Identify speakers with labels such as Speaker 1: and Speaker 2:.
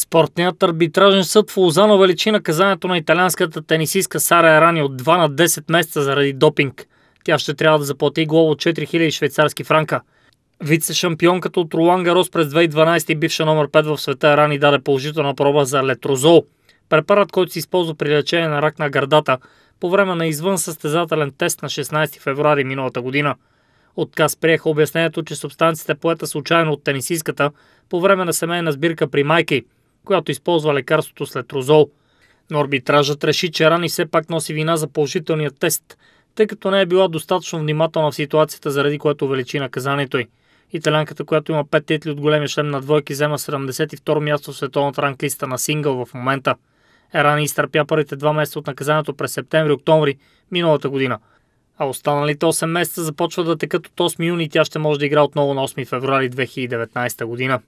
Speaker 1: Спортният арбитражен съд в Лозан увеличи наказанието на италианската тенисистка Сара Ерани от 2 на 10 месеца заради допинг. Тя ще трябва да заплати глава от 4000 швейцарски франка. Вице-шампионката от Ролан Гарос през 2012 и бивша номер 5 в света Рани даде положителна проба за летрозол, препарат, който се използва при лечение на рак на гърдата по време на извън състезателен тест на 16 февруари миналата година. Отказ приеха обяснението, че субстанцията поета случайно от тенисистката по време на семейна сбирка при майки – която използва лекарството след розол. Но арбитражът реши, че Рани все пак носи вина за положителния тест, тъй като не е била достатъчно внимателна в ситуацията, заради което увеличи наказанието й. Италянката, която има 5 титли от големия шлем на двойки, взема 72 място в световната ранглиста на сингъл в момента. Ерани изтърпя първите два месеца от наказанието през септември-октомври миналата година. А останалите 8 месеца започват да текат от 8 юни и тя ще може да игра отново на 8 февруари 2019 година.